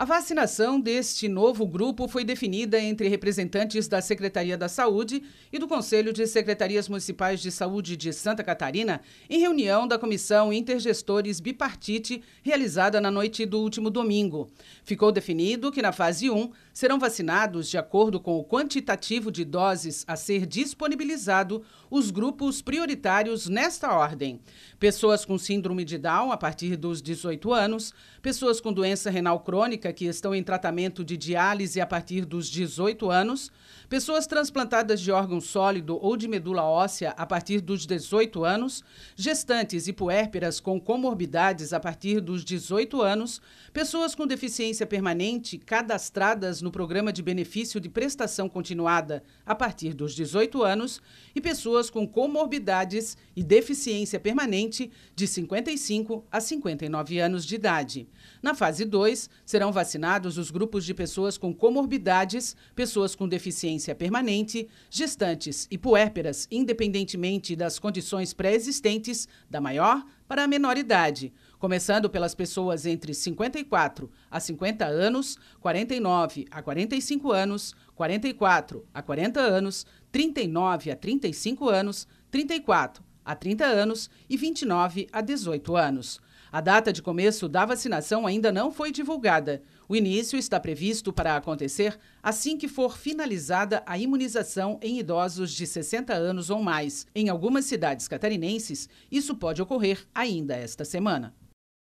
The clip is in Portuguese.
A vacinação deste novo grupo foi definida entre representantes da Secretaria da Saúde e do Conselho de Secretarias Municipais de Saúde de Santa Catarina, em reunião da Comissão Intergestores Bipartite, realizada na noite do último domingo. Ficou definido que, na fase 1, serão vacinados, de acordo com o quantitativo de doses a ser disponibilizado, os grupos prioritários nesta ordem: pessoas com síndrome de Down a partir dos 18 anos, pessoas com doença renal crônica que estão em tratamento de diálise a partir dos 18 anos, pessoas transplantadas de órgão sólido ou de medula óssea a partir dos 18 anos, gestantes e puérperas com comorbidades a partir dos 18 anos, pessoas com deficiência permanente cadastradas no programa de benefício de prestação continuada a partir dos 18 anos e pessoas com comorbidades e deficiência permanente de 55 a 59 anos de idade. Na fase 2, serão vacinados os grupos de pessoas com comorbidades, pessoas com deficiência permanente, gestantes e puérperas, independentemente das condições pré-existentes da maior para a menor idade, começando pelas pessoas entre 54 a 50 anos, 49 a 45 anos, 44 a 40 anos, 39 a 35 anos, 34 a 30 anos e 29 a 18 anos. A data de começo da vacinação ainda não foi divulgada. O início está previsto para acontecer assim que for finalizada a imunização em idosos de 60 anos ou mais. Em algumas cidades catarinenses, isso pode ocorrer ainda esta semana.